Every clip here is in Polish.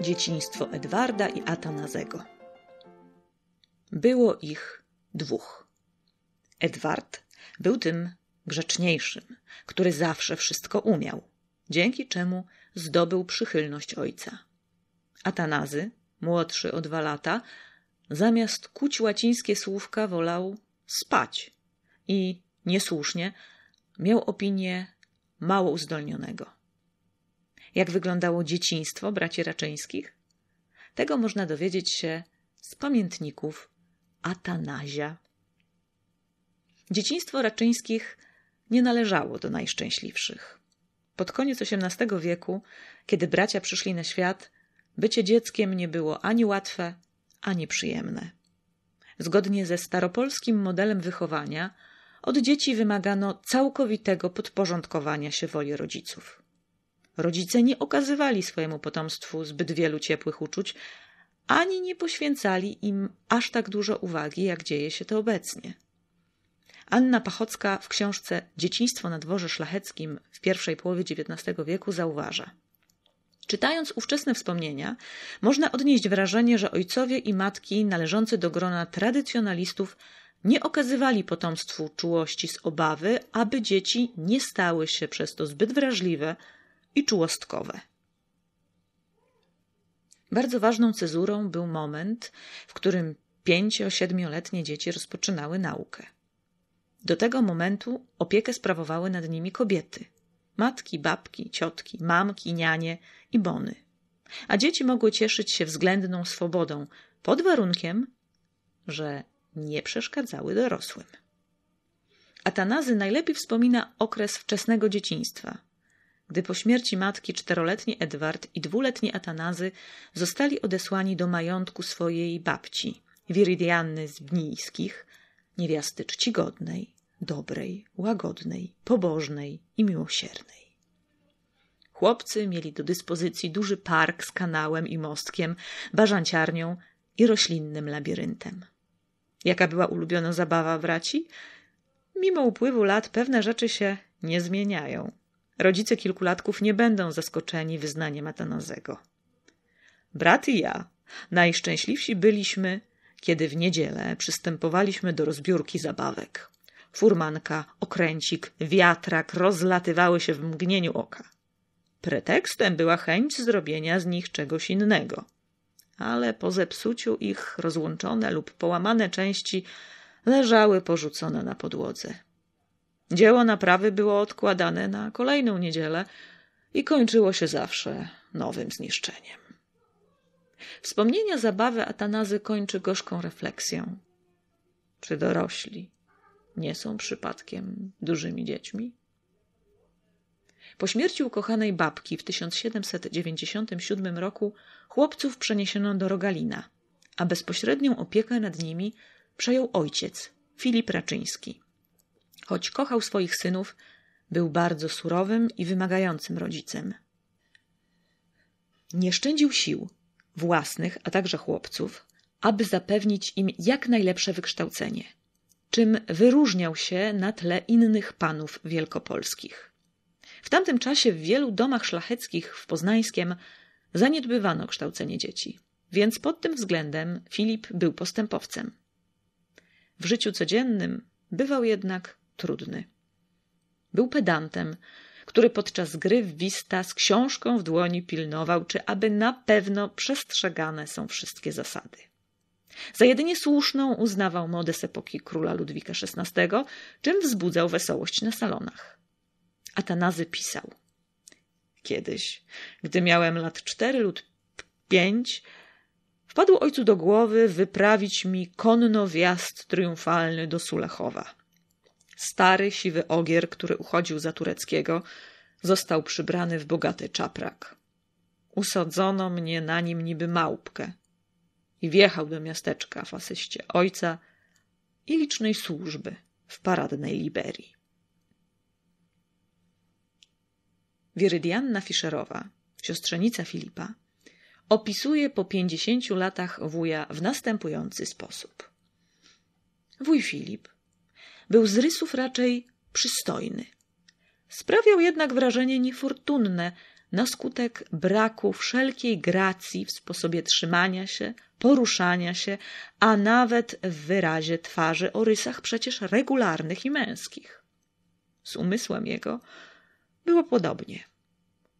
Dzieciństwo Edwarda i Atanazego. Było ich dwóch. Edward był tym grzeczniejszym, który zawsze wszystko umiał, dzięki czemu zdobył przychylność ojca. Atanazy, młodszy o dwa lata, zamiast kuć łacińskie słówka, wolał spać i niesłusznie miał opinię mało uzdolnionego. Jak wyglądało dzieciństwo braci Raczyńskich? Tego można dowiedzieć się z pamiętników Atanazia. Dzieciństwo Raczyńskich nie należało do najszczęśliwszych. Pod koniec XVIII wieku, kiedy bracia przyszli na świat, bycie dzieckiem nie było ani łatwe, ani przyjemne. Zgodnie ze staropolskim modelem wychowania, od dzieci wymagano całkowitego podporządkowania się woli rodziców. Rodzice nie okazywali swojemu potomstwu zbyt wielu ciepłych uczuć, ani nie poświęcali im aż tak dużo uwagi, jak dzieje się to obecnie. Anna Pachocka w książce Dzieciństwo na dworze szlacheckim w pierwszej połowie XIX wieku zauważa: Czytając ówczesne wspomnienia, można odnieść wrażenie, że ojcowie i matki należący do grona tradycjonalistów nie okazywali potomstwu czułości z obawy, aby dzieci nie stały się przez to zbyt wrażliwe i czułostkowe. Bardzo ważną cezurą był moment, w którym pięcio-siedmioletnie dzieci rozpoczynały naukę. Do tego momentu opiekę sprawowały nad nimi kobiety – matki, babki, ciotki, mamki, nianie i bony. A dzieci mogły cieszyć się względną swobodą, pod warunkiem, że nie przeszkadzały dorosłym. Atanazy najlepiej wspomina okres wczesnego dzieciństwa, gdy po śmierci matki czteroletni Edward i dwuletni Atanazy zostali odesłani do majątku swojej babci, Viridianny z Bnijskich, niewiasty czcigodnej, dobrej, łagodnej, pobożnej i miłosiernej. Chłopcy mieli do dyspozycji duży park z kanałem i mostkiem, bażanciarnią i roślinnym labiryntem. Jaka była ulubiona zabawa braci? Mimo upływu lat pewne rzeczy się nie zmieniają. Rodzice kilkulatków nie będą zaskoczeni wyznaniem Atanazego. Brat i ja najszczęśliwsi byliśmy, kiedy w niedzielę przystępowaliśmy do rozbiórki zabawek furmanka, okręcik, wiatrak rozlatywały się w mgnieniu oka. Pretekstem była chęć zrobienia z nich czegoś innego. Ale po zepsuciu ich rozłączone lub połamane części leżały porzucone na podłodze. Dzieło naprawy było odkładane na kolejną niedzielę i kończyło się zawsze nowym zniszczeniem. Wspomnienia zabawy Atanazy kończy gorzką refleksją. Czy dorośli, nie są przypadkiem dużymi dziećmi? Po śmierci ukochanej babki w 1797 roku chłopców przeniesiono do Rogalina, a bezpośrednią opiekę nad nimi przejął ojciec, Filip Raczyński. Choć kochał swoich synów, był bardzo surowym i wymagającym rodzicem. Nie szczędził sił własnych, a także chłopców, aby zapewnić im jak najlepsze wykształcenie – czym wyróżniał się na tle innych panów wielkopolskich. W tamtym czasie w wielu domach szlacheckich w Poznańskiem zaniedbywano kształcenie dzieci, więc pod tym względem Filip był postępowcem. W życiu codziennym bywał jednak trudny. Był pedantem, który podczas gry w wista z książką w dłoni pilnował, czy aby na pewno przestrzegane są wszystkie zasady. Za jedynie słuszną uznawał modę z epoki króla Ludwika XVI, czym wzbudzał wesołość na salonach. Atanazy pisał. Kiedyś, gdy miałem lat cztery lub pięć, wpadł ojcu do głowy wyprawić mi konno wjazd triumfalny do Sulechowa. Stary, siwy ogier, który uchodził za tureckiego, został przybrany w bogaty czaprak. Usadzono mnie na nim niby małpkę i wjechał do miasteczka w asyście ojca i licznej służby w paradnej Liberii. Wirydianna Fischerowa, siostrzenica Filipa, opisuje po pięćdziesięciu latach wuja w następujący sposób. Wuj Filip był z rysów raczej przystojny. Sprawiał jednak wrażenie niefortunne, na skutek braku wszelkiej gracji w sposobie trzymania się, poruszania się, a nawet w wyrazie twarzy o rysach przecież regularnych i męskich. Z umysłem jego było podobnie.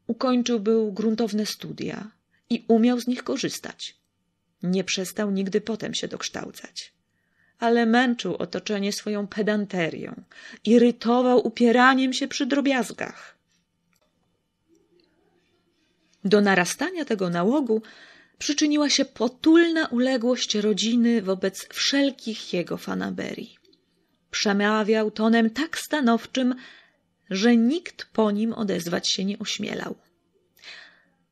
Ukończył był gruntowne studia i umiał z nich korzystać. Nie przestał nigdy potem się dokształcać ale męczył otoczenie swoją pedanterią, irytował upieraniem się przy drobiazgach. Do narastania tego nałogu przyczyniła się potulna uległość rodziny wobec wszelkich jego fanaberii. Przemawiał tonem tak stanowczym, że nikt po nim odezwać się nie ośmielał.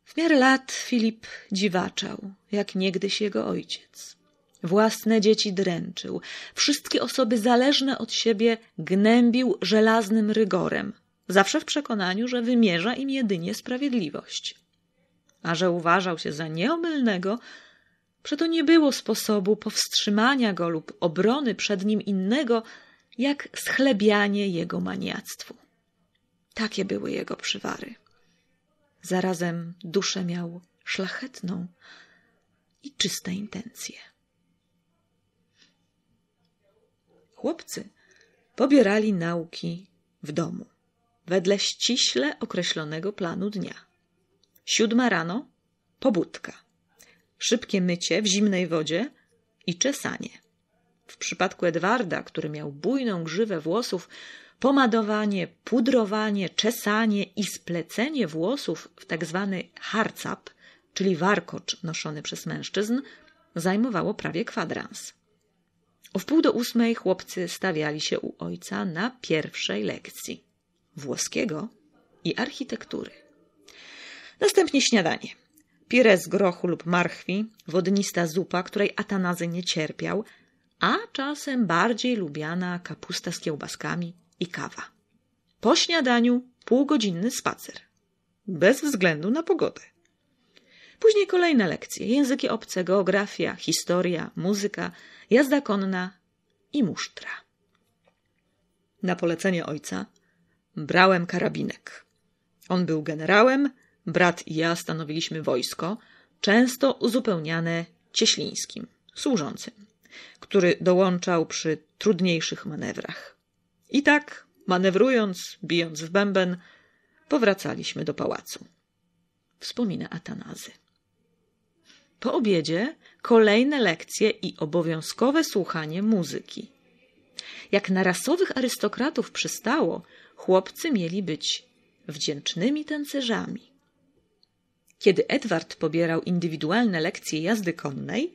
W miarę lat Filip dziwaczał, jak niegdyś jego ojciec. Własne dzieci dręczył, wszystkie osoby zależne od siebie gnębił żelaznym rygorem, zawsze w przekonaniu, że wymierza im jedynie sprawiedliwość a że uważał się za nieomylnego, przeto nie było sposobu powstrzymania go lub obrony przed nim innego, jak schlebianie jego maniactwu. Takie były jego przywary. Zarazem duszę miał szlachetną i czyste intencje. Chłopcy pobierali nauki w domu, wedle ściśle określonego planu dnia. Siódma rano pobudka. Szybkie mycie w zimnej wodzie i czesanie. W przypadku Edwarda, który miał bujną grzywę włosów, pomadowanie, pudrowanie, czesanie i splecenie włosów w tak zwany harcap, czyli warkocz noszony przez mężczyzn, zajmowało prawie kwadrans. O wpół do ósmej chłopcy stawiali się u ojca na pierwszej lekcji włoskiego i architektury. Następnie śniadanie. Pire z grochu lub marchwi, wodnista zupa, której Atanazy nie cierpiał, a czasem bardziej lubiana kapusta z kiełbaskami i kawa. Po śniadaniu półgodzinny spacer. Bez względu na pogodę. Później kolejne lekcje: języki obce, geografia, historia, muzyka, jazda konna i musztra. Na polecenie ojca brałem karabinek. On był generałem, Brat i ja stanowiliśmy wojsko, często uzupełniane cieślińskim, służącym, który dołączał przy trudniejszych manewrach. I tak, manewrując, bijąc w bęben, powracaliśmy do pałacu. Wspomina Atanazy. Po obiedzie kolejne lekcje i obowiązkowe słuchanie muzyki. Jak na rasowych arystokratów przystało, chłopcy mieli być wdzięcznymi tancerzami kiedy Edward pobierał indywidualne lekcje jazdy konnej,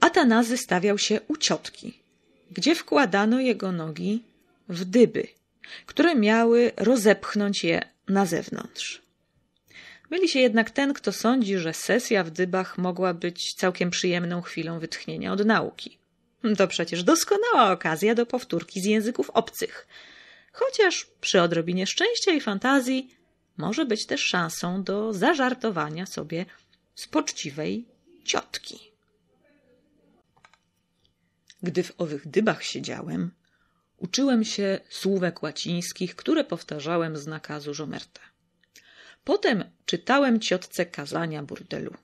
Atanazy stawiał się u ciotki, gdzie wkładano jego nogi w dyby, które miały rozepchnąć je na zewnątrz. Myli się jednak ten, kto sądzi, że sesja w dybach mogła być całkiem przyjemną chwilą wytchnienia od nauki. To przecież doskonała okazja do powtórki z języków obcych. Chociaż przy odrobinie szczęścia i fantazji może być też szansą do zażartowania sobie z poczciwej ciotki. Gdy w owych dybach siedziałem, uczyłem się słówek łacińskich, które powtarzałem z nakazu Żomerta. Potem czytałem ciotce kazania burdelu,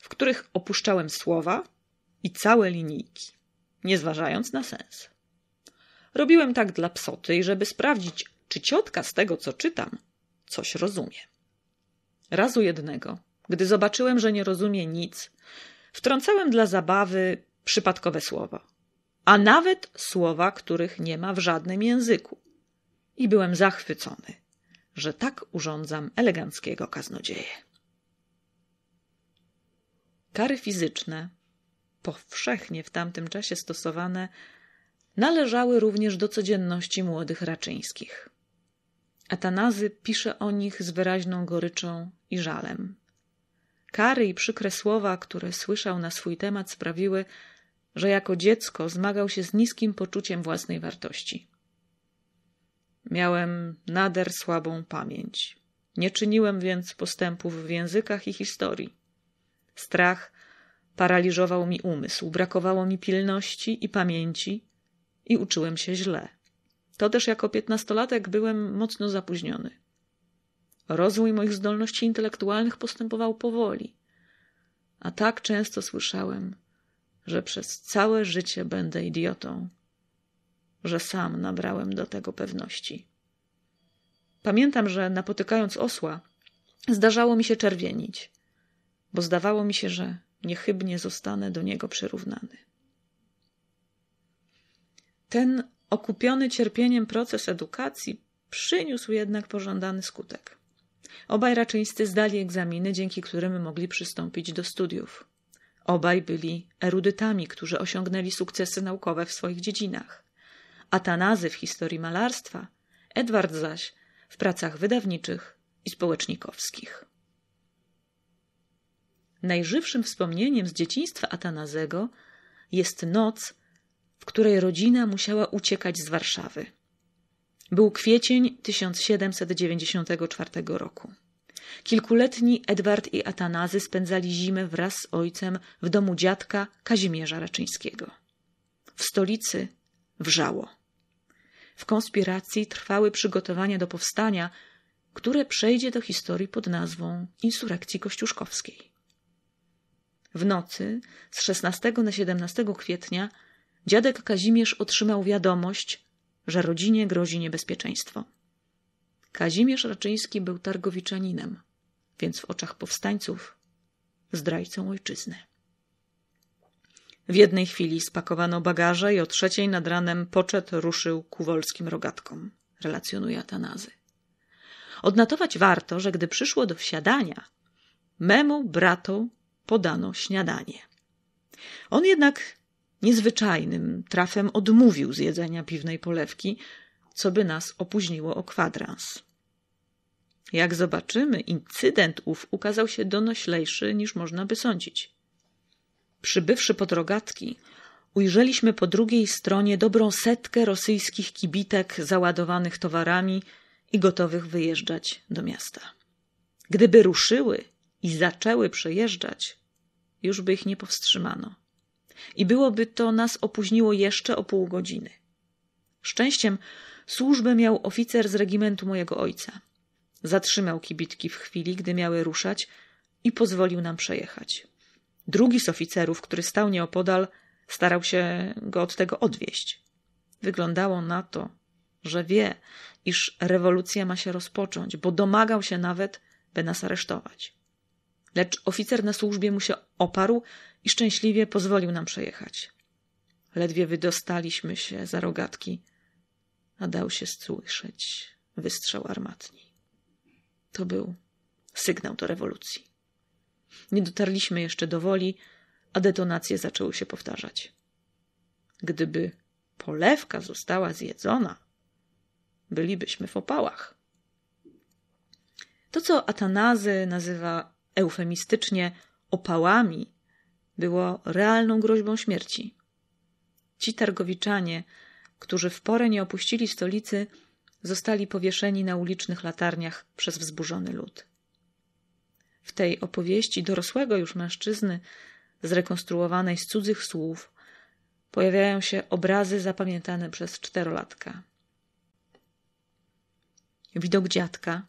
w których opuszczałem słowa i całe linijki, nie zważając na sens. Robiłem tak dla psoty i żeby sprawdzić, czy ciotka z tego, co czytam, coś rozumie. Razu jednego, gdy zobaczyłem, że nie rozumie nic, wtrącałem dla zabawy przypadkowe słowo, a nawet słowa, których nie ma w żadnym języku. I byłem zachwycony, że tak urządzam eleganckiego kaznodzieje. Kary fizyczne, powszechnie w tamtym czasie stosowane, należały również do codzienności młodych raczyńskich. Atanazy pisze o nich z wyraźną goryczą i żalem. Kary i przykre słowa, które słyszał na swój temat, sprawiły, że jako dziecko zmagał się z niskim poczuciem własnej wartości. Miałem nader słabą pamięć. Nie czyniłem więc postępów w językach i historii. Strach paraliżował mi umysł, brakowało mi pilności i pamięci i uczyłem się źle. To też jako piętnastolatek byłem mocno zapóźniony. Rozwój moich zdolności intelektualnych postępował powoli, a tak często słyszałem, że przez całe życie będę idiotą, że sam nabrałem do tego pewności. Pamiętam, że napotykając osła, zdarzało mi się czerwienić, bo zdawało mi się, że niechybnie zostanę do niego przyrównany. Ten Okupiony cierpieniem proces edukacji przyniósł jednak pożądany skutek. Obaj raczyńscy zdali egzaminy, dzięki którym mogli przystąpić do studiów. Obaj byli erudytami, którzy osiągnęli sukcesy naukowe w swoich dziedzinach. Atanazy w historii malarstwa, Edward zaś w pracach wydawniczych i społecznikowskich. Najżywszym wspomnieniem z dzieciństwa Atanazego jest noc, w której rodzina musiała uciekać z Warszawy. Był kwiecień 1794 roku. Kilkuletni Edward i Atanazy spędzali zimę wraz z ojcem w domu dziadka Kazimierza Raczyńskiego. W stolicy wrzało. W konspiracji trwały przygotowania do powstania, które przejdzie do historii pod nazwą insurrekcji kościuszkowskiej. W nocy z 16 na 17 kwietnia dziadek Kazimierz otrzymał wiadomość, że rodzinie grozi niebezpieczeństwo. Kazimierz Raczyński był targowiczaninem, więc w oczach powstańców zdrajcą ojczyzny. W jednej chwili spakowano bagaże i o trzeciej nad ranem poczet ruszył ku wolskim rogatkom, relacjonuje Atanazy. Odnotować warto, że gdy przyszło do wsiadania, memu bratu podano śniadanie. On jednak Niezwyczajnym trafem odmówił zjedzenia piwnej polewki, co by nas opóźniło o kwadrans. Jak zobaczymy, incydent ów ukazał się donoślejszy niż można by sądzić. Przybywszy pod rogatki, ujrzeliśmy po drugiej stronie dobrą setkę rosyjskich kibitek załadowanych towarami i gotowych wyjeżdżać do miasta. Gdyby ruszyły i zaczęły przejeżdżać, już by ich nie powstrzymano i byłoby to nas opóźniło jeszcze o pół godziny. Szczęściem służbę miał oficer z regimentu mojego ojca. Zatrzymał kibitki w chwili, gdy miały ruszać i pozwolił nam przejechać. Drugi z oficerów, który stał nieopodal, starał się go od tego odwieść. Wyglądało na to, że wie, iż rewolucja ma się rozpocząć, bo domagał się nawet, by nas aresztować. Lecz oficer na służbie mu się oparł i szczęśliwie pozwolił nam przejechać. Ledwie wydostaliśmy się za rogatki, a dał się słyszeć wystrzał armatni. To był sygnał do rewolucji. Nie dotarliśmy jeszcze do woli, a detonacje zaczęły się powtarzać. Gdyby polewka została zjedzona, bylibyśmy w opałach. To, co Atanazy nazywa eufemistycznie opałami, było realną groźbą śmierci. Ci targowiczanie, którzy w porę nie opuścili stolicy, zostali powieszeni na ulicznych latarniach przez wzburzony lud. W tej opowieści dorosłego już mężczyzny, zrekonstruowanej z cudzych słów, pojawiają się obrazy zapamiętane przez czterolatka. Widok dziadka,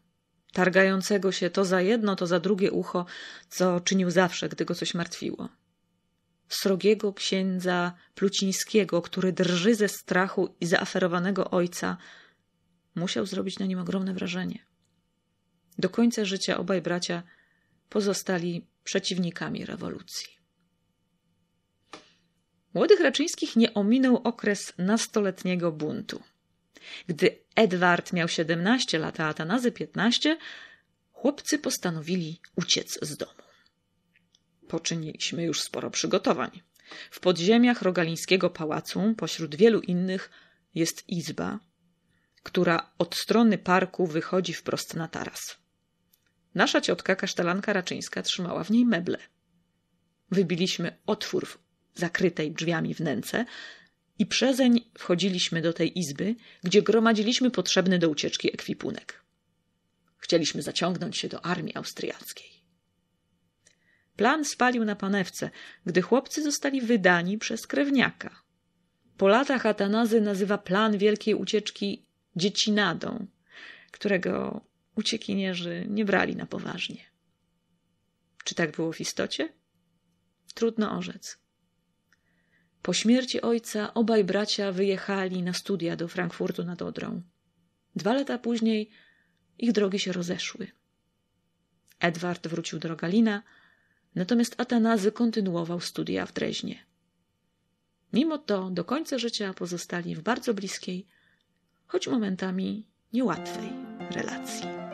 targającego się to za jedno, to za drugie ucho, co czynił zawsze, gdy go coś martwiło srogiego księdza Plucińskiego, który drży ze strachu i zaaferowanego ojca, musiał zrobić na nim ogromne wrażenie. Do końca życia obaj bracia pozostali przeciwnikami rewolucji. Młodych Raczyńskich nie ominął okres nastoletniego buntu. Gdy Edward miał 17 lat, a Atanazy 15, chłopcy postanowili uciec z domu. Poczyniliśmy już sporo przygotowań. W podziemiach Rogalińskiego Pałacu, pośród wielu innych, jest izba, która od strony parku wychodzi wprost na taras. Nasza ciotka kasztelanka Raczyńska trzymała w niej meble. Wybiliśmy otwór w zakrytej drzwiami wnęce i przezeń wchodziliśmy do tej izby, gdzie gromadziliśmy potrzebny do ucieczki ekwipunek. Chcieliśmy zaciągnąć się do armii austriackiej. Plan spalił na panewce, gdy chłopcy zostali wydani przez krewniaka. Po latach Atanazy nazywa plan wielkiej ucieczki dziecinadą, którego uciekinierzy nie brali na poważnie. Czy tak było w istocie? Trudno orzec. Po śmierci ojca obaj bracia wyjechali na studia do Frankfurtu nad Odrą. Dwa lata później ich drogi się rozeszły. Edward wrócił do Rogalina, Natomiast Atanazy kontynuował studia w Dreźnie. Mimo to do końca życia pozostali w bardzo bliskiej, choć momentami niełatwej relacji.